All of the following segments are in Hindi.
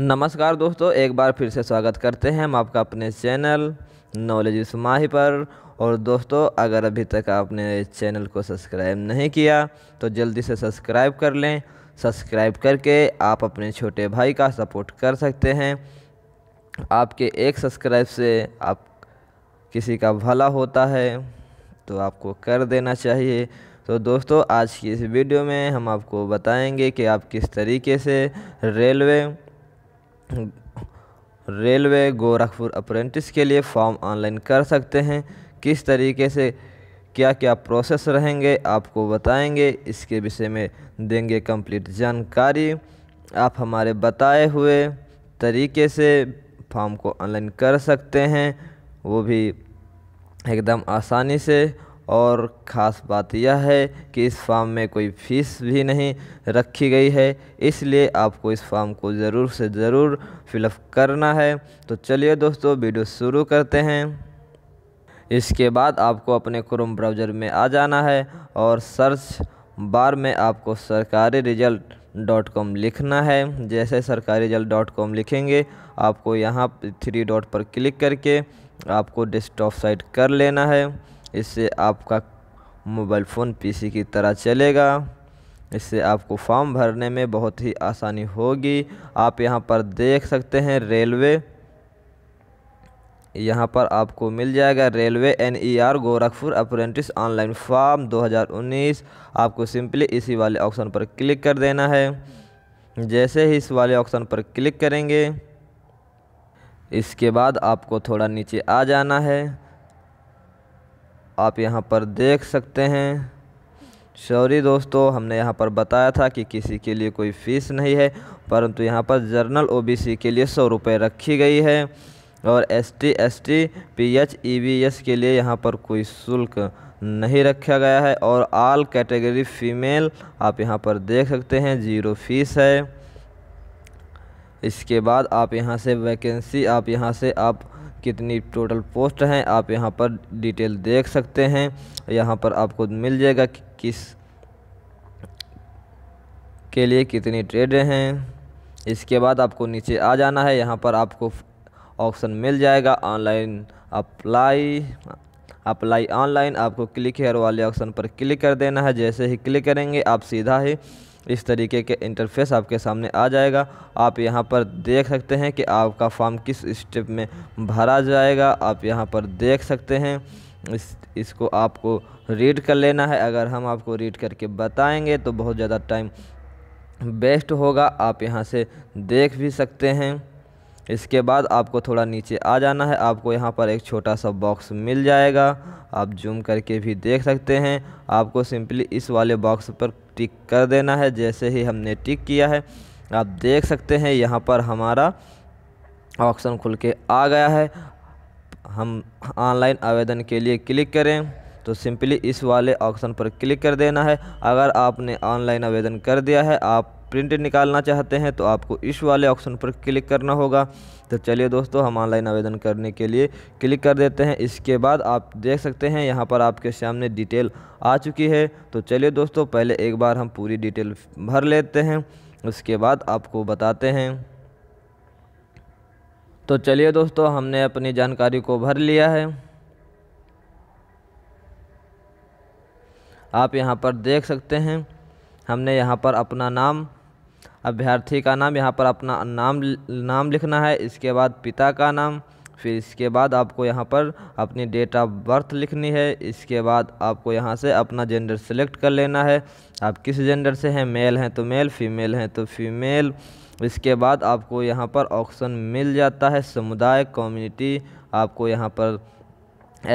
नमस्कार दोस्तों एक बार फिर से स्वागत करते हैं हम आपका अपने चैनल नॉलेज इस माही पर और दोस्तों अगर अभी तक आपने चैनल को सब्सक्राइब नहीं किया तो जल्दी से सब्सक्राइब कर लें सब्सक्राइब करके आप अपने छोटे भाई का सपोर्ट कर सकते हैं आपके एक सब्सक्राइब से आप किसी का भला होता है तो आपको कर देना चाहिए तो दोस्तों आज की इस वीडियो में हम आपको बताएंगे कि आप किस तरीके से रेलवे रेलवे गोरखपुर अप्रेंटिस के लिए फॉर्म ऑनलाइन कर सकते हैं किस तरीके से क्या क्या प्रोसेस रहेंगे आपको बताएंगे इसके विषय में देंगे कंप्लीट जानकारी आप हमारे बताए हुए तरीके से फॉर्म को ऑनलाइन कर सकते हैं वो भी एकदम आसानी से और ख़ास बात यह है कि इस फार्म में कोई फीस भी नहीं रखी गई है इसलिए आपको इस फार्म को ज़रूर से ज़रूर फिलअप करना है तो चलिए दोस्तों वीडियो शुरू करते हैं इसके बाद आपको अपने क्रोम ब्राउज़र में आ जाना है और सर्च बार में आपको सरकारी रिजल्ट डॉट कॉम लिखना है जैसे सरकारी रिजल्ट डॉट कॉम लिखेंगे आपको यहाँ थ्री डॉट पर क्लिक करके आपको डेस्कटॉप साइट कर लेना है इससे आपका मोबाइल फ़ोन पीसी की तरह चलेगा इससे आपको फॉर्म भरने में बहुत ही आसानी होगी आप यहाँ पर देख सकते हैं रेलवे यहाँ पर आपको मिल जाएगा railway N E R Gorakhpur apprentice online form 2019 आपको सिंपली इसी वाले ऑप्शन पर क्लिक कर देना है जैसे ही इस वाले ऑप्शन पर क्लिक करेंगे इसके बाद आपको थोड़ा नीचे आ जाना है आप यहाँ पर देख सकते हैं सॉरी दोस्तों हमने यहाँ पर बताया था कि किसी के लिए कोई फ़ीस नहीं है परंतु यहाँ पर जर्नल ओबीसी के लिए सौ रुपये रखी गई है और S T S T P H E S के लिए यहाँ पर कोई शुल्क नहीं रखा गया है और आल कैटेगरी फीमेल आप यहाँ पर देख सकते हैं जीरो फीस है इसके बाद आप यहाँ से वैकेंसी आप यहाँ से आप कितनी टोटल पोस्ट हैं आप यहाँ पर डिटेल देख सकते हैं यहाँ पर आपको मिल जाएगा कि किस के लिए कितनी ट्रेड हैं इसके बाद आपको नीचे आ जाना है यहाँ पर आपको ऑप्शन मिल जाएगा ऑनलाइन अप्लाई अप्लाई ऑनलाइन आपको क्लिक हेयर वाले ऑप्शन पर क्लिक कर देना है जैसे ही क्लिक करेंगे आप सीधा ही इस तरीके के इंटरफेस आपके सामने आ जाएगा आप यहाँ पर देख सकते हैं कि आपका फॉर्म किस स्टेप में भरा जाएगा आप यहाँ पर देख सकते हैं इस इसको आपको रीड कर लेना है अगर हम आपको रीड करके बताएंगे तो बहुत ज़्यादा टाइम बेस्ट होगा आप यहाँ से देख भी सकते हैं इसके बाद आपको थोड़ा नीचे आ जाना है आपको यहाँ पर एक छोटा सा बॉक्स मिल जाएगा आप जूम करके भी देख सकते हैं आपको सिंपली इस वाले बॉक्स पर टिक कर देना है जैसे ही हमने टिक किया है आप देख सकते हैं यहाँ पर हमारा ऑप्शन खुल के आ गया है हम ऑनलाइन आवेदन के लिए क्लिक करें तो सिंपली इस वाले ऑप्शन पर क्लिक कर देना है अगर आपने ऑनलाइन आवेदन कर दिया है आप प्रिंट निकालना चाहते हैं तो आपको इस वाले ऑप्शन पर क्लिक करना होगा तो चलिए दोस्तों हम ऑनलाइन आवेदन करने के लिए क्लिक कर देते हैं इसके बाद आप देख सकते हैं यहाँ पर आपके सामने डिटेल आ चुकी है तो चलिए दोस्तों पहले एक बार हम पूरी डिटेल भर लेते हैं उसके बाद आपको बताते हैं तो चलिए दोस्तों हमने अपनी जानकारी को भर लिया है आप यहाँ पर देख सकते हैं हमने यहाँ पर अपना नाम अभ्यर्थी का नाम यहाँ पर अपना नाम नाम लिखना है इसके बाद पिता का नाम फिर इसके बाद आपको यहाँ पर अपनी डेट ऑफ बर्थ लिखनी है इसके बाद आपको यहाँ से अपना जेंडर सेलेक्ट कर लेना है आप किस जेंडर से हैं मेल हैं तो मेल फीमेल हैं तो फीमेल इसके बाद आपको यहाँ पर ऑप्शन मिल जाता है समुदाय कम्युनिटी आपको यहाँ पर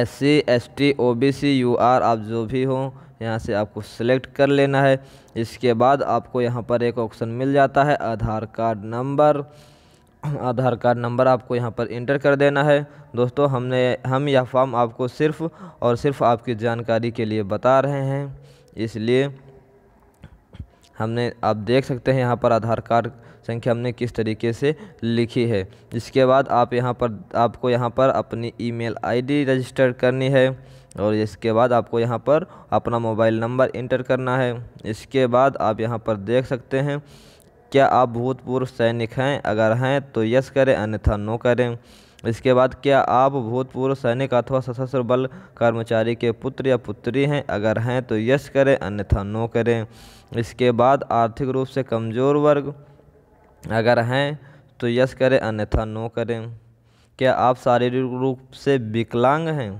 S C S T O B C U R आप जो भी हों यहाँ से आपको सेलेक्ट कर लेना है इसके बाद आपको यहाँ पर एक ऑप्शन मिल जाता है Aadhaar card number Aadhaar card number आपको यहाँ पर इंटर कर देना है दोस्तों हमने हम यह फॉर्म आपको सिर्फ और सिर्फ आपकी जानकारी के लिए बता रहे हैं इसलिए हमने आप देख सकते हैं यहाँ पर आधार कार्ड संख्या हमने किस तरीके से लिखी है इसके बाद आप यहाँ पर आपको यहाँ पर अपनी ईमेल आईडी रजिस्टर करनी है और इसके बाद आपको यहाँ पर अपना मोबाइल नंबर इंटर करना है इसके बाद आप यहाँ पर देख सकते हैं क्या आप भूतपूर्व सैनिक हैं अगर हैं तो यस करें अन्यथा नो करें इसके बाद क्या आप भूतपूर्व सैनिक अथवा सशस्त्र बल कर्मचारी के पुत्र या पुत्री हैं अगर हैं तो यस करें अन्यथा नो करें इसके बाद आर्थिक रूप से कमज़ोर वर्ग अगर हैं तो यस करें अन्यथा नो करें क्या आप शारीरिक रूप से विकलांग हैं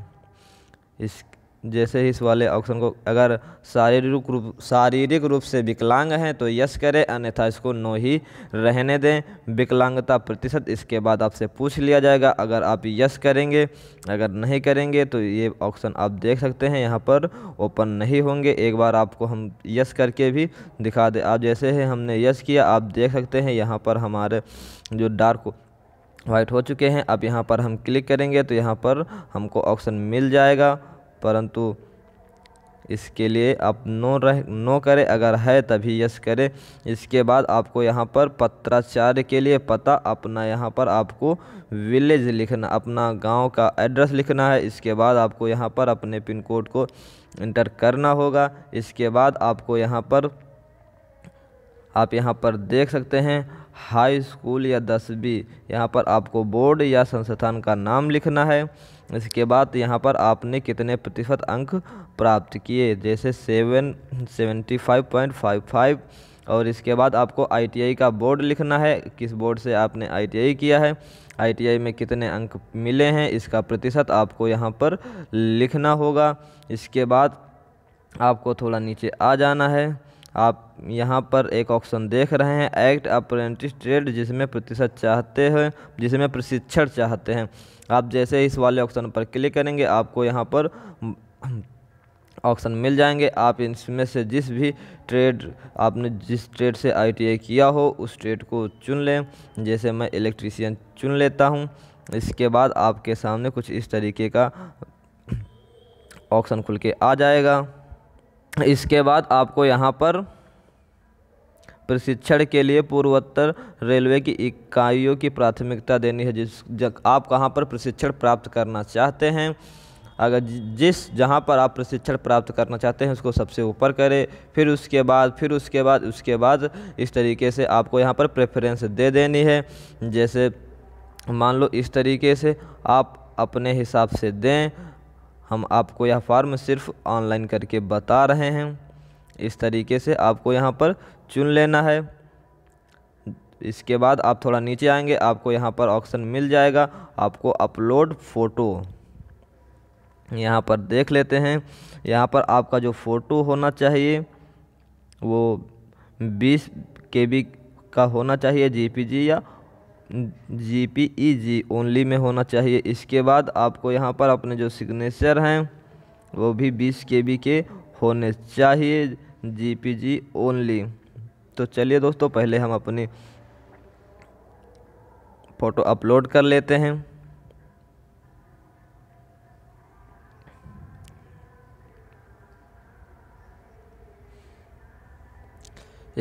इस जैसे ही इस वाले ऑप्शन को अगर शारीरिक रूप शारीरिक रूप से विकलांग हैं तो यस करें अन्यथा इसको नो ही रहने दें विकलांगता प्रतिशत इसके बाद आपसे पूछ लिया जाएगा अगर आप यस करेंगे अगर नहीं करेंगे तो ये ऑप्शन आप देख सकते हैं यहाँ पर ओपन नहीं होंगे एक बार आपको हम यस करके भी दिखा दें आप जैसे ही हमने यस किया आप देख सकते हैं यहाँ पर हमारे जो डार्क वाइट हो चुके हैं अब यहाँ पर हम क्लिक करेंगे तो यहाँ पर हमको ऑप्शन मिल जाएगा परंतु इसके लिए आप नो रह नो करें अगर है तभी यस करें इसके बाद आपको यहाँ पर पत्राचार्य के लिए पता अपना यहाँ पर आपको विलेज लिखना अपना गांव का एड्रेस लिखना है इसके बाद आपको यहाँ पर अपने पिन कोड को इंटर करना होगा इसके बाद आपको यहाँ पर आप यहाँ पर देख सकते हैं हाई स्कूल या दसवीं यहाँ पर आपको बोर्ड या संस्थान का नाम लिखना है इसके बाद यहाँ पर आपने कितने प्रतिशत अंक प्राप्त किए जैसे seven seventy five point five five और इसके बाद आपको आईटीआई का बोर्ड लिखना है किस बोर्ड से आपने आईटीआई किया है आईटीआई में कितने अंक मिले हैं इसका प्रतिशत आपको यहाँ पर लिखना होगा इसके बाद आपको थोड़ा नीचे आ जाना है आप यहाँ पर एक ऑप्शन देख रहे हैं एक्ट अप्रेंटिस ट्रेड जिसमें प्रतिशत चाहते हैं जिसमें प्रशिक्षण चाहते हैं आप जैसे इस वाले ऑप्शन पर क्लिक करेंगे आपको यहाँ पर ऑप्शन मिल जाएंगे आप इसमें से जिस भी ट्रेड आपने जिस ट्रेड से आईटीआई किया हो उस ट्रेड को चुन लें जैसे मैं इलेक्ट्रीशियन चुन लेता हूँ इसके बाद आपके सामने कुछ इस तरीके का ऑप्शन खुल के आ जाएगा इसके बाद आपको यहाँ पर प्रशिक्षण के लिए पूर्वोत्तर रेलवे की इकाइयों की प्राथमिकता देनी है जिस जब आप कहाँ पर प्रशिक्षण प्राप्त करना चाहते हैं अगर जिस जहाँ पर आप प्रशिक्षण प्राप्त करना चाहते हैं उसको सबसे ऊपर करें फिर उसके बाद फिर उसके बाद उसके बाद इस तरीके से आपको यहाँ पर प्रेफरेंस दे देनी है जैसे मान लो इस तरीके से आप अपने हिसाब से दें हम आपको यह फार्म सिर्फ ऑनलाइन करके बता रहे हैं इस तरीके से आपको यहाँ पर चुन लेना है इसके बाद आप थोड़ा नीचे आएंगे आपको यहाँ पर ऑप्शन मिल जाएगा आपको अपलोड फ़ोटो यहाँ पर देख लेते हैं यहाँ पर आपका जो फ़ोटो होना चाहिए वो 20 के का होना चाहिए जी या जी पी ई जी ओनली में होना चाहिए इसके बाद आपको यहाँ पर अपने जो सिग्नेचर हैं वो भी बीस के बी के होने चाहिए जी पी जी ओनली तो चलिए दोस्तों पहले हम अपनी फ़ोटो अपलोड कर लेते हैं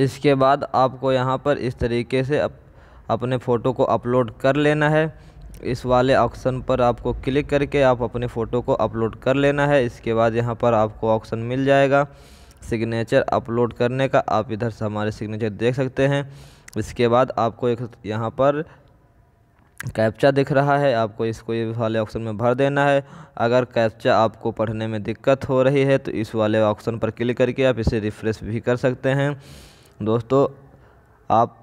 इसके बाद आपको यहाँ पर इस तरीके से अप अपने फ़ोटो को अपलोड कर लेना है इस वाले ऑप्शन पर आपको क्लिक करके आप अपने फ़ोटो को अपलोड कर लेना है इसके बाद यहाँ पर आपको ऑप्शन मिल जाएगा सिग्नेचर अपलोड करने का आप इधर से हमारे सिग्नेचर देख सकते हैं इसके बाद आपको एक यहाँ पर कैप्चा दिख रहा है आपको इसको ये वाले ऑप्शन में भर देना है अगर कैप्चा आपको पढ़ने में दिक्कत हो रही है तो इस वाले ऑप्शन पर क्लिक करके आप इसे रिफ़्रेश भी कर सकते हैं दोस्तों आप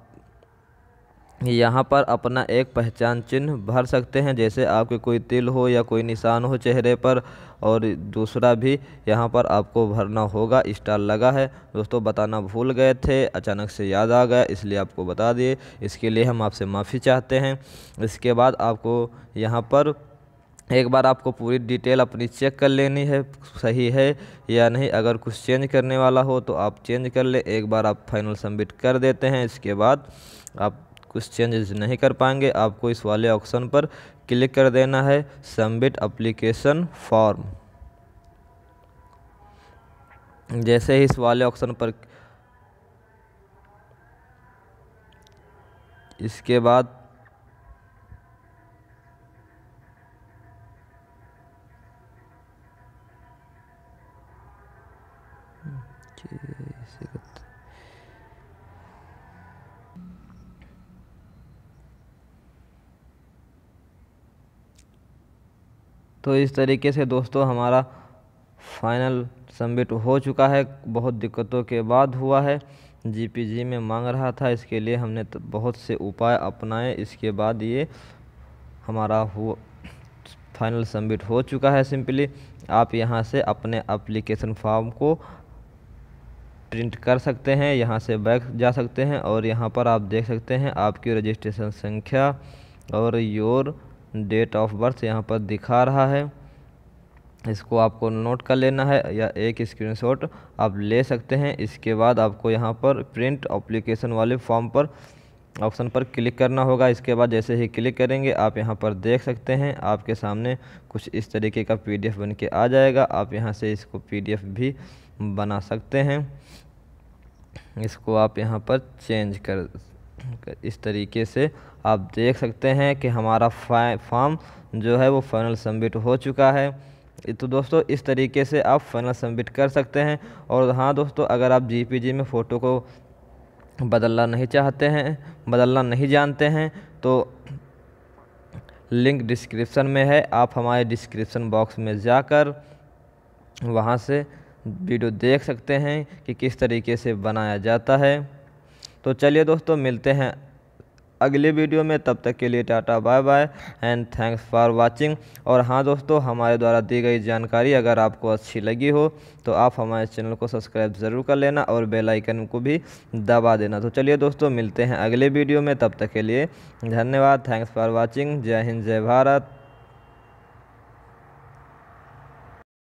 यहाँ पर अपना एक पहचान चिन्ह भर सकते हैं जैसे आपके कोई तिल हो या कोई निशान हो चेहरे पर और दूसरा भी यहाँ पर आपको भरना होगा स्टार लगा है दोस्तों बताना भूल गए थे अचानक से याद आ गया इसलिए आपको बता दिए इसके लिए हम आपसे माफ़ी चाहते हैं इसके बाद आपको यहाँ पर एक बार आपको पूरी डिटेल अपनी चेक कर लेनी है सही है या नहीं अगर कुछ चेंज करने वाला हो तो आप चेंज कर ले एक बार आप फाइनल सबमिट कर देते हैं इसके बाद आप कुछ चेंजेस नहीं कर पाएंगे आपको इस वाले ऑप्शन पर क्लिक कर देना है सबमिट अप्लीकेशन फॉर्म जैसे ही इस वाले ऑप्शन पर इसके बाद तो इस तरीके से दोस्तों हमारा फाइनल सबमिट हो चुका है बहुत दिक्कतों के बाद हुआ है जीपीजी में मांग रहा था इसके लिए हमने तो बहुत से उपाय अपनाए इसके बाद ये हमारा हुआ फाइनल सबमिट हो चुका है सिंपली आप यहाँ से अपने एप्लीकेशन फॉर्म को प्रिंट कर सकते हैं यहाँ से बैक जा सकते हैं और यहाँ पर आप देख सकते हैं आपकी रजिस्ट्रेशन संख्या और योर डेट ऑफ बर्थ यहाँ पर दिखा रहा है इसको आपको नोट कर लेना है या एक स्क्रीनशॉट आप ले सकते हैं इसके बाद आपको यहाँ पर प्रिंट अप्लीकेशन वाले फॉर्म पर ऑप्शन पर क्लिक करना होगा इसके बाद जैसे ही क्लिक करेंगे आप यहाँ पर देख सकते हैं आपके सामने कुछ इस तरीके का पीडीएफ बन के आ जाएगा आप यहाँ से इसको पीडीएफ भी बना सकते हैं इसको आप यहाँ पर चेंज कर इस तरीके से आप देख सकते हैं कि हमारा फॉर्म जो है वो फाइनल सबमिट हो चुका है तो दोस्तों इस तरीके से आप फाइनल सबमिट कर सकते हैं और हाँ दोस्तों अगर आप जी में फ़ोटो को बदलना नहीं चाहते हैं बदलना नहीं जानते हैं तो लिंक डिस्क्रिप्शन में है आप हमारे डिस्क्रिप्शन बॉक्स में जाकर वहाँ से वीडियो देख सकते हैं कि किस तरीके से बनाया जाता है तो चलिए दोस्तों मिलते हैं अगले वीडियो में तब तक के लिए tata bye bye and thanks for watching और हाँ दोस्तों हमारे द्वारा दी गई जानकारी अगर आपको अच्छी लगी हो तो आप हमारे चैनल को सब्सक्राइब ज़रूर कर लेना और बेल आइकन को भी दबा देना तो चलिए दोस्तों मिलते हैं अगले वीडियो में तब तक के लिए धन्यवाद थैंक्स फॉर वॉचिंग जय हिंद जय भारत